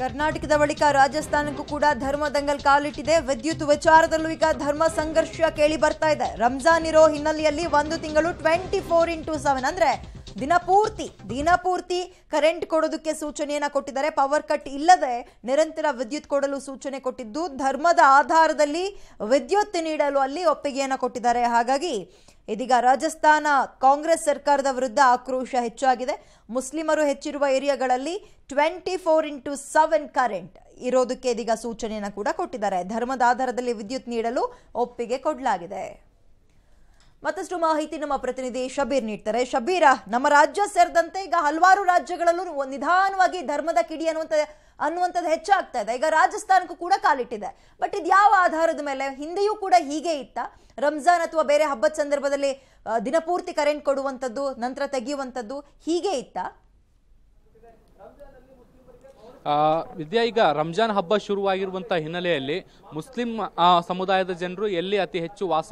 ಕರ್ನಾಟಕದ ಬಳಿಕ ರಾಜಸ್ಥಾನಕ್ಕೂ ಕೂಡ ಧರ್ಮ ದಂಗಲ್ ಕಾಲಿಟ್ಟಿದೆ ವಿದ್ಯುತ್ ವಿಚಾರದಲ್ಲೂ ಈಗ ಧರ್ಮ ಸಂಘರ್ಷ ಕೇಳಿ ಬರ್ತಾ ಇದೆ ರಂಜಾನ್ ಇರೋ ಹಿನ್ನೆಲೆಯಲ್ಲಿ ಒಂದು ತಿಂಗಳು ಟ್ವೆಂಟಿ ಫೋರ್ ಇಂಟು ಸೆವೆನ್ ಅಂದ್ರೆ ದಿನಪೂರ್ತಿ ದಿನಪೂರ್ತಿ ಕರೆಂಟ್ ಕೊಡೋದಕ್ಕೆ ಸೂಚನೆಯನ್ನು ಕೊಟ್ಟಿದ್ದಾರೆ ಪವರ್ ಕಟ್ ಇಲ್ಲದೆ ನಿರಂತರ ವಿದ್ಯುತ್ ಕೊಡಲು ಸೂಚನೆ ಕೊಟ್ಟಿದ್ದು ಧರ್ಮದ ಆಧಾರದಲ್ಲಿ ವಿದ್ಯುತ್ ನೀಡಲು ಅಲ್ಲಿ ಒಪ್ಪಿಗೆಯನ್ನು ಕೊಟ್ಟಿದ್ದಾರೆ ಹಾಗಾಗಿ ಇದೀಗ ರಾಜಸ್ಥಾನ ಕಾಂಗ್ರೆಸ್ ಸರ್ಕಾರದ ವಿರುದ್ಧ ಆಕ್ರೋಶ ಹೆಚ್ಚಾಗಿದೆ ಮುಸ್ಲಿಮರು ಹೆಚ್ಚಿರುವ ಏರಿಯಾಗಳಲ್ಲಿ twenty four into seven current ಇರೋದಕ್ಕೆ ಇದೀಗ ಸೂಚನೆಯನ್ನು ಕೂಡ ಕೊಟ್ಟಿದ್ದಾರೆ ಧರ್ಮದ ಆಧಾರದಲ್ಲಿ ವಿದ್ಯುತ್ ನೀಡಲು ಒಪ್ಪಿಗೆ ಕೊಡಲಾಗಿದೆ ಮತ್ತಷ್ಟು ಮಾಹಿತಿ ನಮ್ಮ ಪ್ರತಿನಿಧಿ ಶಬೀರ್ ನೀಡ್ತಾರೆ ಶಬೀರ ನಮ್ಮ ರಾಜ್ಯ ಸೇರಿದಂತೆ ಈಗ ಹಲವಾರು ರಾಜ್ಯಗಳಲ್ಲೂ ನಿಧಾನವಾಗಿ ಧರ್ಮದ ಕಿಡಿ ಅನ್ನುವಂಥ ಅನ್ನುವಂಥದ್ದು ಹೆಚ್ಚಾಗ್ತಾ ಇದೆ ಈಗ ರಾಜಸ್ಥಾನಕ್ಕೂ ಕೂಡ ಕಾಲಿಟ್ಟಿದೆ ಬಟ್ ಇದು ಯಾವ ಆಧಾರದ ಮೇಲೆ ಹಿಂದೆಯೂ ಕೂಡ ಹೀಗೆ ಇತ್ತ ರಂಜಾನ್ ಅಥವಾ ಬೇರೆ ಹಬ್ಬದ ಸಂದರ್ಭದಲ್ಲಿ ದಿನಪೂರ್ತಿ ಕರೆಂಟ್ ಕೊಡುವಂಥದ್ದು ನಂತರ ತೆಗೆಯುವಂಥದ್ದು ಹೀಗೆ ಇತ್ತ ವಿದ್ಯಾ ಈಗ ರಂಜಾನ್ ಹಬ್ಬ ಶುರುವಾಗಿರುವಂಥ ಹಿನ್ನೆಲೆಯಲ್ಲಿ ಮುಸ್ಲಿಂ ಸಮುದಾಯದ ಜನರು ಎಲ್ಲಿ ಅತಿ ಹೆಚ್ಚು ವಾಸ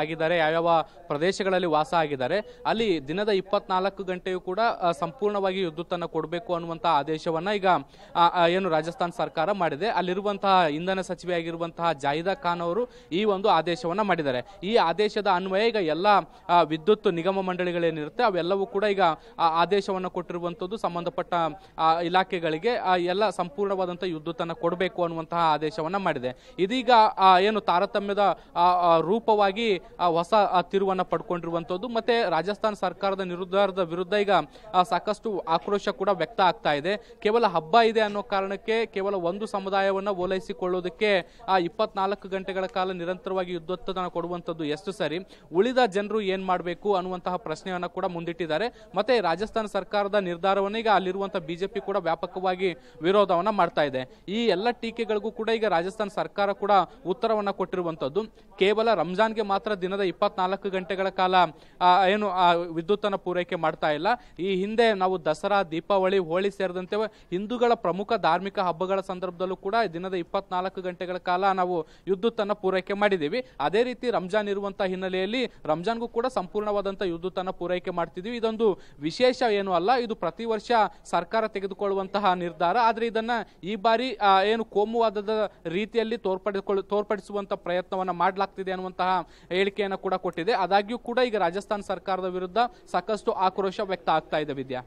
ಆಗಿದ್ದಾರೆ ಯಾವ್ಯಾವ ಪ್ರದೇಶಗಳಲ್ಲಿ ವಾಸ ಆಗಿದ್ದಾರೆ ಅಲ್ಲಿ ದಿನದ ಇಪ್ಪತ್ನಾಲ್ಕು ಗಂಟೆಯೂ ಕೂಡ ಸಂಪೂರ್ಣವಾಗಿ ವಿದ್ಯುತ್ತನ್ನು ಕೊಡಬೇಕು ಅನ್ನುವಂಥ ಆದೇಶವನ್ನು ಈಗ ಏನು ರಾಜಸ್ಥಾನ್ ಸರ್ಕಾರ ಮಾಡಿದೆ ಅಲ್ಲಿರುವಂತಹ ಇಂಧನ ಸಚಿವೆ ಆಗಿರುವಂತಹ ಜಾಹಿದಾ ಖಾನ್ ಅವರು ಈ ಒಂದು ಆದೇಶವನ್ನು ಮಾಡಿದ್ದಾರೆ ಈ ಆದೇಶದ ಅನ್ವಯ ಈಗ ಎಲ್ಲ ವಿದ್ಯುತ್ ನಿಗಮ ಮಂಡಳಿಗಳೇನಿರುತ್ತೆ ಅವೆಲ್ಲವೂ ಕೂಡ ಈಗ ಆದೇಶವನ್ನು ಕೊಟ್ಟಿರುವಂಥದ್ದು ಸಂಬಂಧಪಟ್ಟ ಇಲಾಖೆಗಳಿಗೆ ಎಲ್ಲ ಸಂಪೂರ್ಣವಾದಂಥ ಯುದ್ಧತನ್ನು ಕೊಡಬೇಕು ಅನ್ನುವಂತಹ ಆದೇಶವನ್ನು ಮಾಡಿದೆ ಇದೀಗ ಏನು ತಾರತಮ್ಯದ ರೂಪವಾಗಿ ಹೊಸ ತಿರುವನ್ನು ಪಡ್ಕೊಂಡಿರುವಂಥದ್ದು ಮತ್ತೆ ರಾಜಸ್ಥಾನ ಸರ್ಕಾರದ ನಿರ್ಧಾರದ ವಿರುದ್ಧ ಈಗ ಸಾಕಷ್ಟು ಆಕ್ರೋಶ ಕೂಡ ವ್ಯಕ್ತ ಆಗ್ತಾ ಇದೆ ಕೇವಲ ಹಬ್ಬ ಇದೆ ಅನ್ನೋ ಕಾರಣಕ್ಕೆ ಕೇವಲ ಒಂದು ಸಮುದಾಯವನ್ನು ಓಲೈಸಿಕೊಳ್ಳೋದಕ್ಕೆ ಆ ಇಪ್ಪತ್ನಾಲ್ಕು ಗಂಟೆಗಳ ಕಾಲ ನಿರಂತರವಾಗಿ ಯುದ್ಧೋತ್ತನ ಕೊಡುವಂಥದ್ದು ಎಷ್ಟು ಸರಿ ಉಳಿದ ಜನರು ಏನು ಮಾಡಬೇಕು ಅನ್ನುವಂತಹ ಪ್ರಶ್ನೆಯನ್ನು ಕೂಡ ಮುಂದಿಟ್ಟಿದ್ದಾರೆ ಮತ್ತೆ ರಾಜಸ್ಥಾನ ಸರ್ಕಾರದ ನಿರ್ಧಾರವನ್ನು ಈಗ ಅಲ್ಲಿರುವಂತಹ ಬಿಜೆಪಿ ಕೂಡ ವ್ಯಾಪಕವಾಗಿ ವಿರೋಧವನ್ನ ಮಾಡ್ತಾ ಇದೆ ಈ ಎಲ್ಲ ಟೀಕೆಗಳಿಗೂ ಕೂಡ ಈಗ ರಾಜಸ್ಥಾನ ಸರ್ಕಾರ ಕೂಡ ಉತ್ತರವನ್ನ ಕೊಟ್ಟಿರುವಂತದ್ದು ಕೇವಲ ರಂಜಾನ್ಗೆ ಮಾತ್ರ ದಿನದ ಇಪ್ಪತ್ನಾಲ್ಕು ಗಂಟೆಗಳ ಕಾಲ ಏನು ವಿದ್ಯುತ್ ಅನ್ನ ಪೂರೈಕೆ ಮಾಡ್ತಾ ಇಲ್ಲ ಈ ಹಿಂದೆ ನಾವು ದಸರಾ ದೀಪಾವಳಿ ಹೋಳಿ ಸೇರಿದಂತೆ ಹಿಂದೂಗಳ ಪ್ರಮುಖ ಧಾರ್ಮಿಕ ಹಬ್ಬಗಳ ಸಂದರ್ಭದಲ್ಲೂ ಕೂಡ ದಿನದ ಇಪ್ಪತ್ನಾಲ್ಕು ಗಂಟೆಗಳ ಕಾಲ ನಾವು ವಿದ್ಯುತ್ ಅನ್ನ ಪೂರೈಕೆ ಮಾಡಿದ್ದೀವಿ ಅದೇ ರೀತಿ ರಂಜಾನ್ ಇರುವಂತಹ ಹಿನ್ನೆಲೆಯಲ್ಲಿ ರಂಜಾನ್ಗೂ ಕೂಡ ಸಂಪೂರ್ಣವಾದಂತಹ ವಿದ್ಯುತ್ ಅನ್ನ ಪೂರೈಕೆ ಮಾಡ್ತಿದ್ವಿ ಇದೊಂದು ವಿಶೇಷ ಏನು ಅಲ್ಲ ಇದು ಪ್ರತಿ ವರ್ಷ ಸರ್ಕಾರ ತೆಗೆದುಕೊಳ್ಳುವಂತಹ ನಿರ್ಧಾರ ಆದರೆ ಇದನ್ನು ಈ ಬಾರಿ ಏನು ಕೋಮುವಾದದ ರೀತಿಯಲ್ಲಿ ತೋರ್ಪಡಿಸಿಕೊಳ್ಳ ತೋರ್ಪಡಿಸುವಂಥ ಪ್ರಯತ್ನವನ್ನು ಮಾಡಲಾಗ್ತಿದೆ ಅನ್ನುವಂತಹ ಹೇಳಿಕೆಯನ್ನು ಕೂಡ ಕೊಟ್ಟಿದೆ ಆದಾಗ್ಯೂ ಕೂಡ ಈಗ ರಾಜಸ್ಥಾನ ಸರ್ಕಾರದ ವಿರುದ್ಧ ಸಾಕಷ್ಟು ಆಕ್ರೋಶ ವ್ಯಕ್ತ ಆಗ್ತಾ ಇದೆ ವಿದ್ಯಾ